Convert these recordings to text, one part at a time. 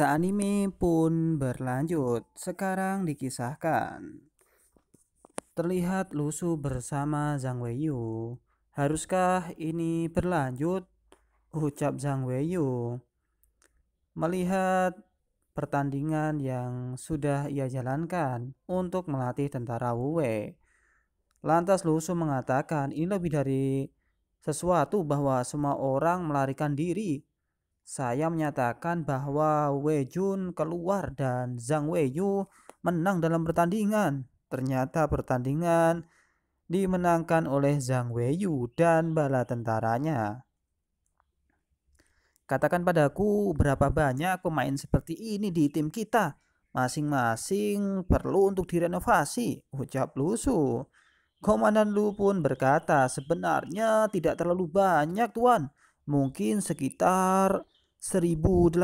cerita anime pun berlanjut. Sekarang dikisahkan. Terlihat Lusu bersama Zhang Weiyu. Haruskah ini berlanjut? Ucap Zhang Weiyu. Melihat pertandingan yang sudah ia jalankan untuk melatih tentara Wuwei. Lantas Lusu mengatakan ini lebih dari sesuatu bahwa semua orang melarikan diri saya menyatakan bahwa Wei Jun keluar dan Zhang Wei Yu menang dalam pertandingan. Ternyata pertandingan dimenangkan oleh Zhang Wei Yu dan bala tentaranya. Katakan padaku berapa banyak pemain seperti ini di tim kita. Masing-masing perlu untuk direnovasi, ucap Lusu. Komandan Lu pun berkata sebenarnya tidak terlalu banyak tuan. Mungkin sekitar 1800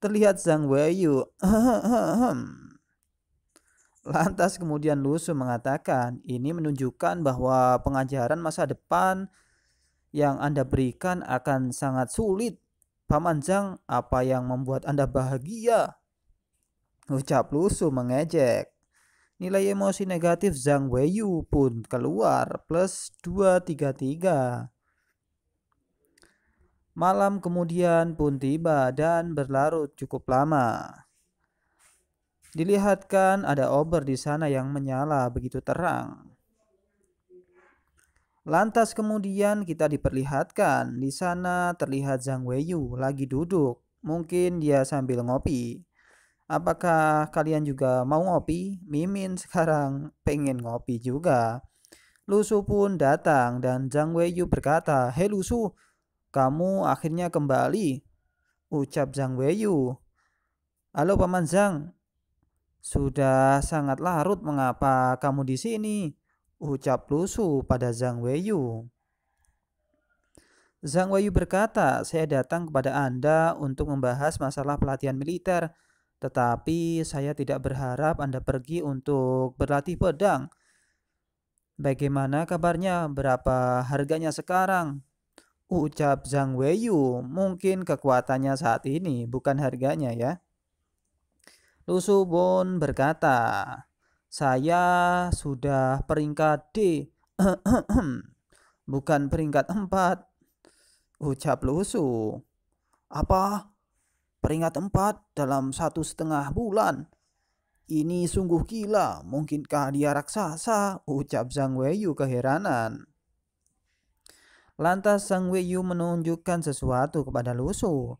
terlihat Zhang Weiyu lantas kemudian Lusu mengatakan ini menunjukkan bahwa pengajaran masa depan yang Anda berikan akan sangat sulit Paman Zhang apa yang membuat Anda bahagia ucap Lusu mengejek nilai emosi negatif Zhang Weiyu pun keluar plus 233 Malam kemudian pun tiba dan berlarut cukup lama. Dilihatkan ada obor di sana yang menyala begitu terang. Lantas kemudian kita diperlihatkan di sana terlihat Zhang Weiyu lagi duduk. Mungkin dia sambil ngopi. Apakah kalian juga mau ngopi? Mimin sekarang pengen ngopi juga. Lusu pun datang dan Zhang Weiyu berkata, Hei Lusu, kamu akhirnya kembali, ucap Zhang Weiyu. Halo Paman Zhang, sudah sangat larut mengapa kamu di sini, ucap Lusu pada Zhang Weiyu. Zhang Weiyu berkata, saya datang kepada Anda untuk membahas masalah pelatihan militer, tetapi saya tidak berharap Anda pergi untuk berlatih pedang. Bagaimana kabarnya? Berapa harganya sekarang? Ucap Zhang Weiyu, mungkin kekuatannya saat ini bukan harganya ya. Lusu Bon berkata, saya sudah peringkat D, bukan peringkat 4. Ucap Lusu, apa? Peringkat 4 dalam satu setengah bulan? Ini sungguh gila, mungkinkah dia raksasa? Ucap Zhang Weiyu keheranan. Lantas Sang Weiyu menunjukkan sesuatu kepada Lusu.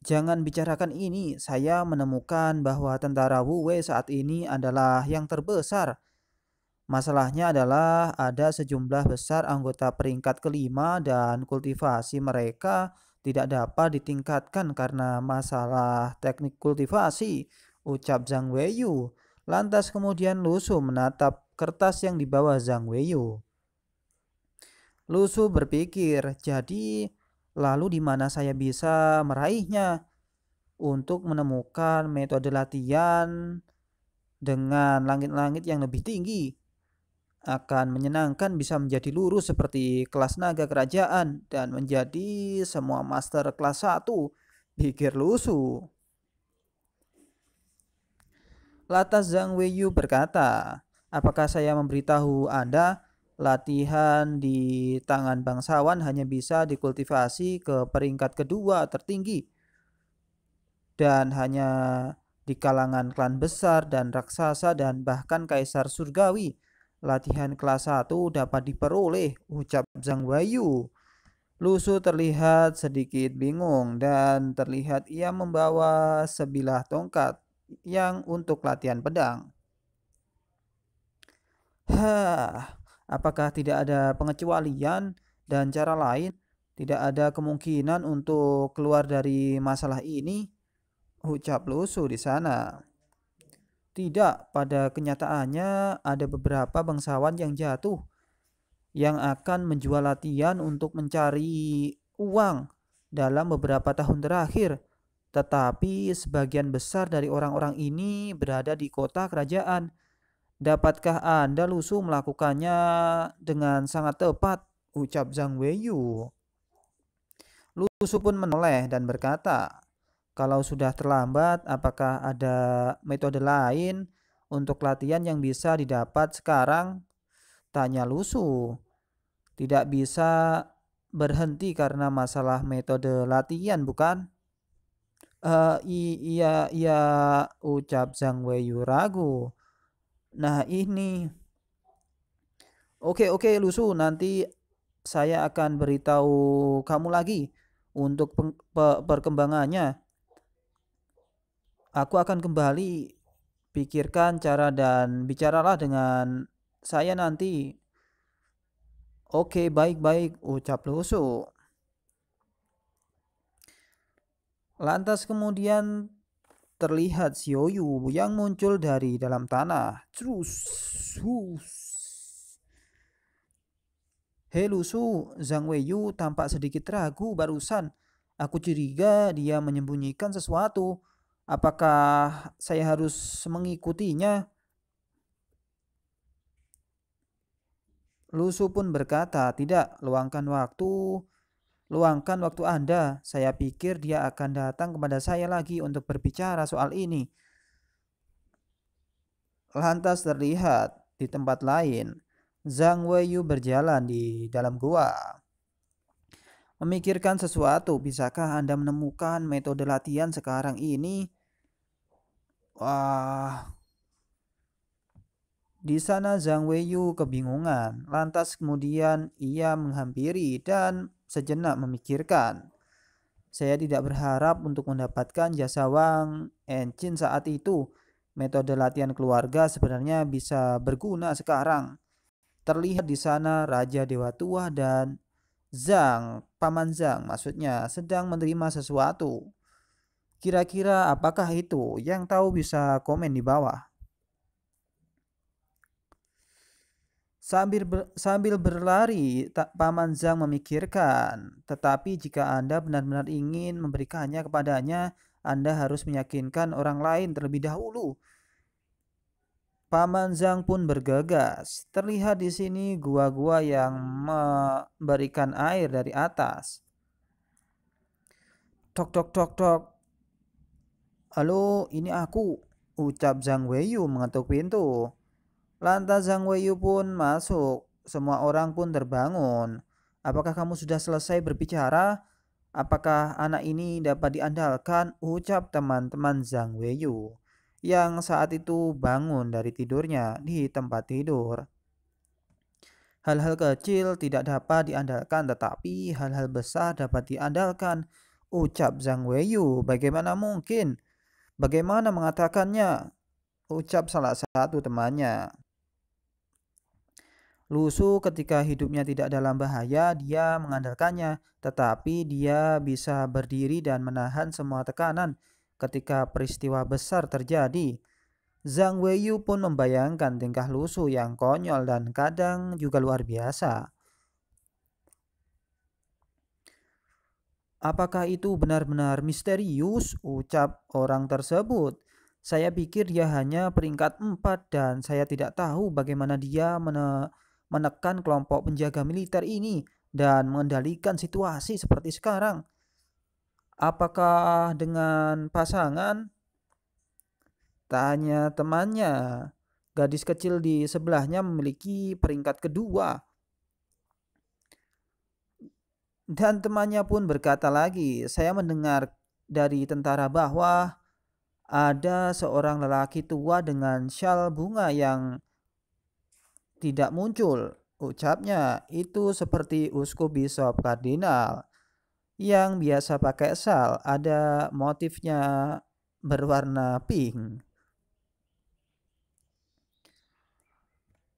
Jangan bicarakan ini, saya menemukan bahwa tentara Wu Wei saat ini adalah yang terbesar. Masalahnya adalah ada sejumlah besar anggota peringkat kelima dan kultivasi mereka tidak dapat ditingkatkan karena masalah teknik kultivasi, ucap Zhang Weiyu. Lantas kemudian Lusu menatap kertas yang dibawa Zhang Weiyu. Lusu berpikir, jadi lalu di mana saya bisa meraihnya? Untuk menemukan metode latihan dengan langit-langit yang lebih tinggi akan menyenangkan bisa menjadi lurus seperti kelas naga kerajaan dan menjadi semua master kelas 1 pikir Lusu. Latas Zhang Weiyu berkata, apakah saya memberitahu Anda latihan di tangan bangsawan hanya bisa dikultivasi ke peringkat kedua tertinggi dan hanya di kalangan klan besar dan raksasa dan bahkan kaisar surgawi latihan kelas 1 dapat diperoleh ucap Zhang Wayu Lusu terlihat sedikit bingung dan terlihat ia membawa sebilah tongkat yang untuk latihan pedang. Hah, apakah tidak ada pengecualian dan cara lain tidak ada kemungkinan untuk keluar dari masalah ini? Ucap lusuh di sana. Tidak, pada kenyataannya ada beberapa bangsawan yang jatuh yang akan menjual latihan untuk mencari uang dalam beberapa tahun terakhir. Tetapi sebagian besar dari orang-orang ini berada di kota kerajaan Dapatkah Anda lusuh melakukannya dengan sangat tepat? Ucap Zhang Weiyu. Lusuh pun menoleh dan berkata, kalau sudah terlambat, apakah ada metode lain untuk latihan yang bisa didapat sekarang? Tanya lusuh. Tidak bisa berhenti karena masalah metode latihan, bukan? Uh, iya, iya, ucap Zhang Weiyu ragu. Nah ini Oke oke Lusu nanti saya akan beritahu kamu lagi untuk perkembangannya. Aku akan kembali pikirkan cara dan bicaralah dengan saya nanti. Oke baik-baik ucap Lusu. Lantas kemudian terlihat Si Xiaoyu yang muncul dari dalam tanah. Terus, hus. Hei Su, Zhang Yu tampak sedikit ragu barusan. Aku curiga dia menyembunyikan sesuatu. Apakah saya harus mengikutinya? Lusu pun berkata, tidak, luangkan waktu Luangkan waktu Anda. Saya pikir dia akan datang kepada saya lagi untuk berbicara soal ini. Lantas terlihat di tempat lain, Zhang Weiyu berjalan di dalam gua. Memikirkan sesuatu, bisakah Anda menemukan metode latihan sekarang ini? Wah. Di sana Zhang Weiyu kebingungan. Lantas kemudian ia menghampiri dan sejenak memikirkan. Saya tidak berharap untuk mendapatkan jasa Wang Enchin saat itu. Metode latihan keluarga sebenarnya bisa berguna sekarang. Terlihat di sana Raja Dewa Tua dan Zhang, Paman Zhang maksudnya, sedang menerima sesuatu. Kira-kira apakah itu? Yang tahu bisa komen di bawah. Sambil, ber, sambil berlari, Paman Zhang memikirkan. Tetapi jika Anda benar-benar ingin memberikannya kepadanya, Anda harus meyakinkan orang lain terlebih dahulu. Paman Zhang pun bergegas. Terlihat di sini gua-gua yang memberikan air dari atas. Tok tok tok tok. Halo, ini aku, ucap Zhang Weiyu mengetuk pintu. Lantas Zhang Weiyu pun masuk. Semua orang pun terbangun. Apakah kamu sudah selesai berbicara? Apakah anak ini dapat diandalkan? Ucap teman-teman Zhang Weiyu yang saat itu bangun dari tidurnya di tempat tidur. Hal-hal kecil tidak dapat diandalkan tetapi hal-hal besar dapat diandalkan. Ucap Zhang Weiyu, bagaimana mungkin? Bagaimana mengatakannya? Ucap salah satu temannya. Lusu ketika hidupnya tidak dalam bahaya, dia mengandalkannya, tetapi dia bisa berdiri dan menahan semua tekanan ketika peristiwa besar terjadi. Zhang Weiyu pun membayangkan tingkah Lusu yang konyol dan kadang juga luar biasa. Apakah itu benar-benar misterius? Ucap orang tersebut. Saya pikir dia hanya peringkat 4 dan saya tidak tahu bagaimana dia mene menekan kelompok penjaga militer ini dan mengendalikan situasi seperti sekarang. Apakah dengan pasangan? Tanya temannya. Gadis kecil di sebelahnya memiliki peringkat kedua. Dan temannya pun berkata lagi, saya mendengar dari tentara bahwa ada seorang lelaki tua dengan syal bunga yang tidak muncul. Ucapnya itu seperti uskup bisop kardinal yang biasa pakai sal ada motifnya berwarna pink.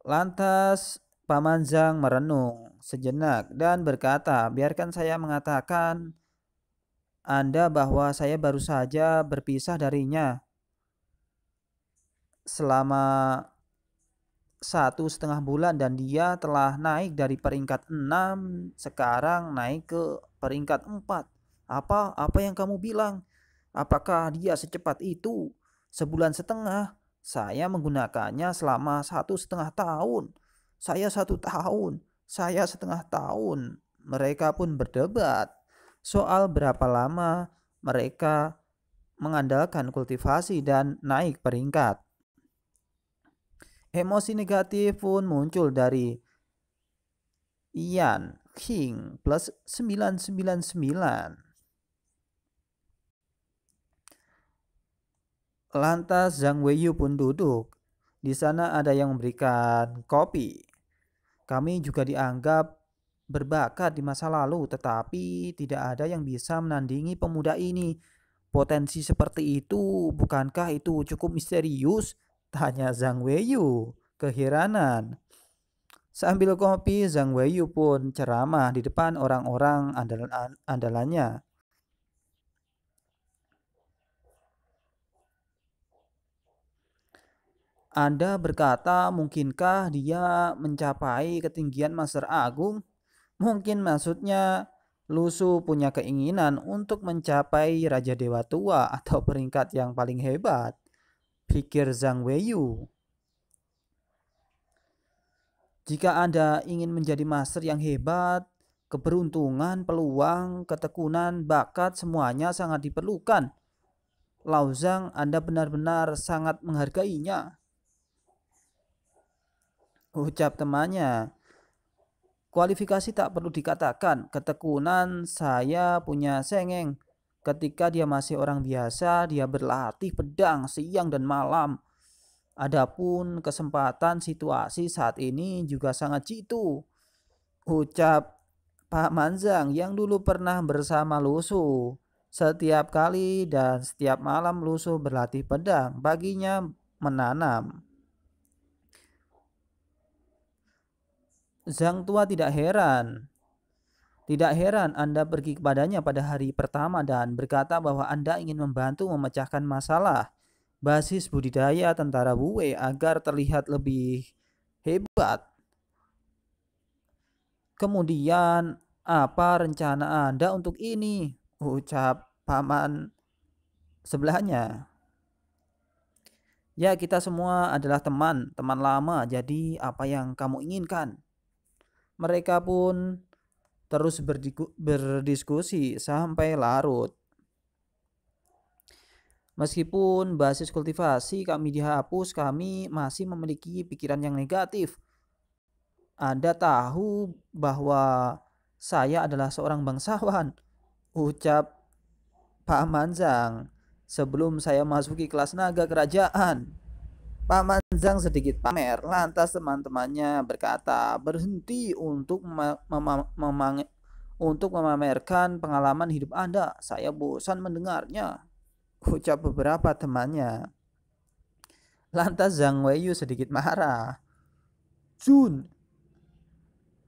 Lantas Paman Zhang merenung sejenak dan berkata, biarkan saya mengatakan Anda bahwa saya baru saja berpisah darinya selama satu setengah bulan dan dia telah naik dari peringkat 6 sekarang naik ke peringkat 4 apa apa yang kamu bilang apakah dia secepat itu sebulan setengah saya menggunakannya selama satu setengah tahun saya satu tahun saya setengah tahun mereka pun berdebat soal berapa lama mereka mengandalkan kultivasi dan naik peringkat Emosi negatif pun muncul dari Ian King plus 999. Lantas Zhang Weiyu pun duduk. Di sana ada yang memberikan kopi. Kami juga dianggap berbakat di masa lalu, tetapi tidak ada yang bisa menandingi pemuda ini. Potensi seperti itu, bukankah itu cukup misterius? Tanya Zhang Weiyu, keheranan. Sambil kopi, Zhang Weiyu pun ceramah di depan orang-orang andal andalannya. Anda berkata, mungkinkah dia mencapai ketinggian Master Agung? Mungkin maksudnya Lusu punya keinginan untuk mencapai Raja Dewa Tua atau peringkat yang paling hebat. Pikir Zhang Weiyu. Jika Anda ingin menjadi master yang hebat, keberuntungan, peluang, ketekunan, bakat semuanya sangat diperlukan. Zhang, Anda benar-benar sangat menghargainya. Ucap temannya. Kualifikasi tak perlu dikatakan, ketekunan saya punya sengeng Ketika dia masih orang biasa, dia berlatih pedang siang dan malam. Adapun kesempatan situasi saat ini juga sangat jitu. Ucap Pak Manzang yang dulu pernah bersama Lusu. Setiap kali dan setiap malam Lusu berlatih pedang, baginya menanam. Zhang Tua tidak heran tidak heran Anda pergi kepadanya pada hari pertama dan berkata bahwa Anda ingin membantu memecahkan masalah. Basis budidaya tentara Wuwei agar terlihat lebih hebat. Kemudian, apa rencana Anda untuk ini? Ucap paman sebelahnya. Ya, kita semua adalah teman, teman lama. Jadi, apa yang kamu inginkan? Mereka pun terus berdiskusi sampai larut. Meskipun basis kultivasi kami dihapus, kami masih memiliki pikiran yang negatif. Anda tahu bahwa saya adalah seorang bangsawan, ucap Pak Manzang sebelum saya masuki kelas naga kerajaan. Paman Zhang sedikit pamer, lantas teman-temannya berkata berhenti untuk mem mem untuk memamerkan pengalaman hidup Anda. Saya bosan mendengarnya, ucap beberapa temannya. Lantas Zhang Weiyu sedikit marah. Jun,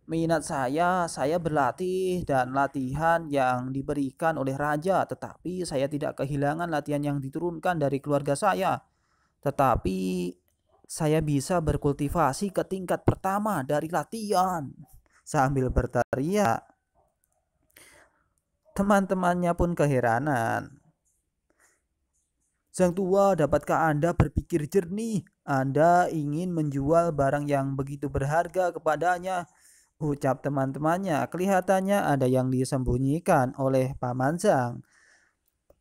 minat saya, saya berlatih dan latihan yang diberikan oleh raja, tetapi saya tidak kehilangan latihan yang diturunkan dari keluarga saya. Tetapi saya bisa berkultivasi ke tingkat pertama dari latihan sambil berteriak. Teman-temannya pun keheranan. Sang tua, dapatkah Anda berpikir jernih? Anda ingin menjual barang yang begitu berharga kepadanya, ucap teman-temannya. Kelihatannya ada yang disembunyikan oleh Paman Sang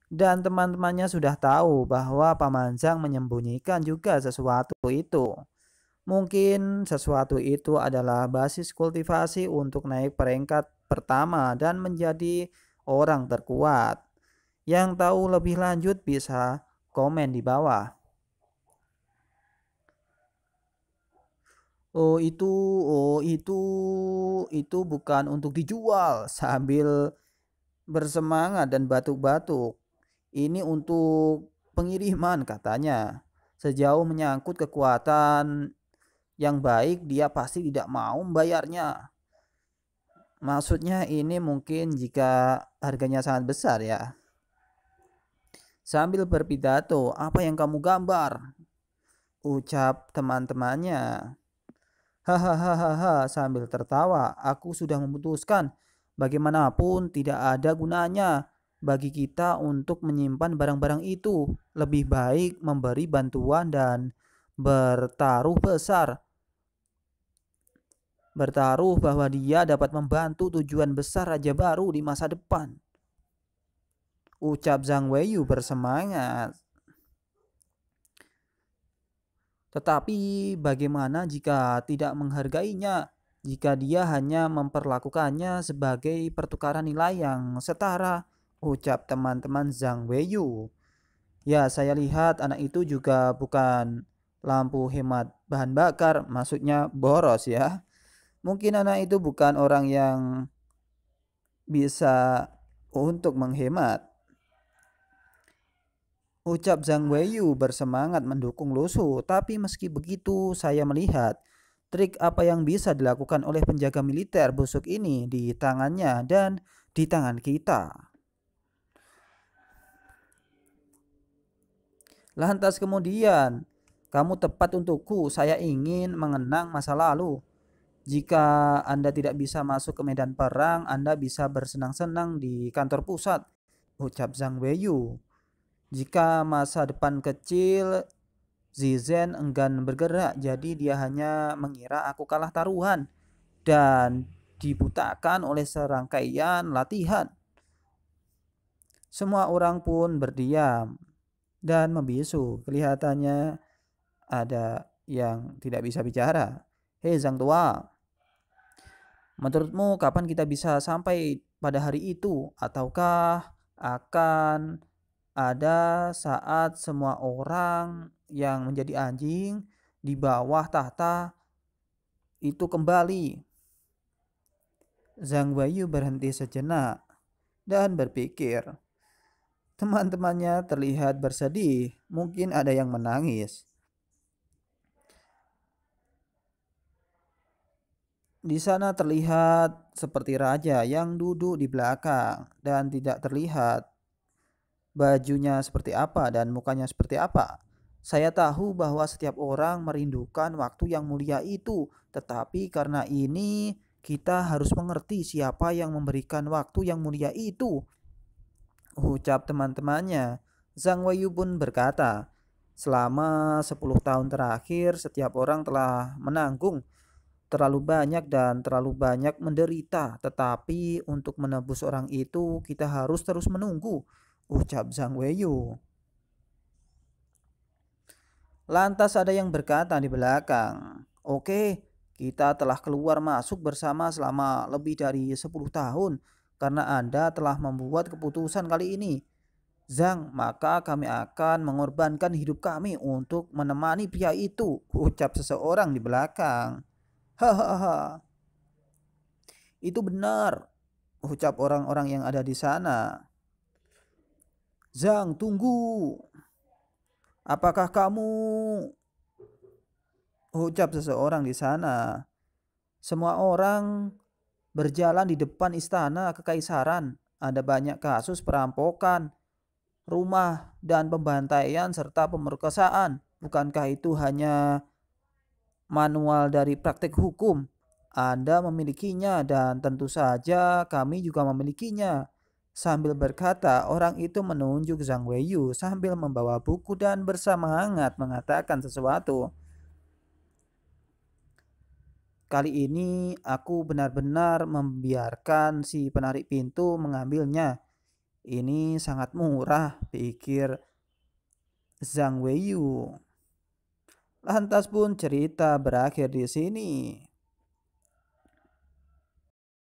dan teman-temannya sudah tahu bahwa Paman Zhang menyembunyikan juga sesuatu itu. Mungkin sesuatu itu adalah basis kultivasi untuk naik peringkat pertama dan menjadi orang terkuat. Yang tahu lebih lanjut bisa komen di bawah. Oh itu, oh itu, itu bukan untuk dijual sambil bersemangat dan batuk-batuk. Ini untuk pengiriman katanya. Sejauh menyangkut kekuatan yang baik dia pasti tidak mau membayarnya. Maksudnya ini mungkin jika harganya sangat besar ya. Sambil berpidato, apa yang kamu gambar? Ucap teman-temannya. Hahaha sambil tertawa, aku sudah memutuskan bagaimanapun tidak ada gunanya bagi kita untuk menyimpan barang-barang itu. Lebih baik memberi bantuan dan bertaruh besar. Bertaruh bahwa dia dapat membantu tujuan besar Raja Baru di masa depan. Ucap Zhang Weiyu bersemangat. Tetapi bagaimana jika tidak menghargainya? Jika dia hanya memperlakukannya sebagai pertukaran nilai yang setara, ucap teman-teman Zhang Weiyu. Ya, saya lihat anak itu juga bukan lampu hemat bahan bakar, maksudnya boros ya. Mungkin anak itu bukan orang yang bisa untuk menghemat. Ucap Zhang Weiyu bersemangat mendukung Lusu, tapi meski begitu saya melihat trik apa yang bisa dilakukan oleh penjaga militer busuk ini di tangannya dan di tangan kita. Lantas kemudian, kamu tepat untukku. Saya ingin mengenang masa lalu. Jika Anda tidak bisa masuk ke medan perang, Anda bisa bersenang-senang di kantor pusat, ucap Zhang Weiyu. Jika masa depan kecil, Zizhen enggan bergerak, jadi dia hanya mengira aku kalah taruhan dan dibutakan oleh serangkaian latihan. Semua orang pun berdiam dan membisu. Kelihatannya ada yang tidak bisa bicara. Hei Zhang Tua, menurutmu kapan kita bisa sampai pada hari itu? Ataukah akan ada saat semua orang yang menjadi anjing di bawah tahta itu kembali. Zhang Bayu berhenti sejenak dan berpikir, Teman-temannya terlihat bersedih, mungkin ada yang menangis. Di sana terlihat seperti raja yang duduk di belakang dan tidak terlihat bajunya seperti apa dan mukanya seperti apa. Saya tahu bahwa setiap orang merindukan waktu yang mulia itu, tetapi karena ini kita harus mengerti siapa yang memberikan waktu yang mulia itu ucap teman-temannya. Zhang Weiyu pun berkata, selama 10 tahun terakhir setiap orang telah menanggung terlalu banyak dan terlalu banyak menderita. Tetapi untuk menebus orang itu kita harus terus menunggu, ucap Zhang Weiyu. Lantas ada yang berkata di belakang, "Oke, kita telah keluar masuk bersama selama lebih dari 10 tahun karena Anda telah membuat keputusan kali ini. Zhang, maka kami akan mengorbankan hidup kami untuk menemani pria itu, ucap seseorang di belakang. Hahaha. itu benar, ucap orang-orang yang ada di sana. Zhang, tunggu. Apakah kamu ucap seseorang di sana? Semua orang berjalan di depan istana kekaisaran. Ada banyak kasus perampokan, rumah, dan pembantaian serta pemerkosaan. Bukankah itu hanya manual dari praktik hukum? Anda memilikinya dan tentu saja kami juga memilikinya. Sambil berkata, orang itu menunjuk Zhang Weiyu sambil membawa buku dan bersama hangat mengatakan sesuatu. Kali ini aku benar-benar membiarkan si penarik pintu mengambilnya. Ini sangat murah, pikir Zhang Weiyu. Lantas pun cerita berakhir di sini.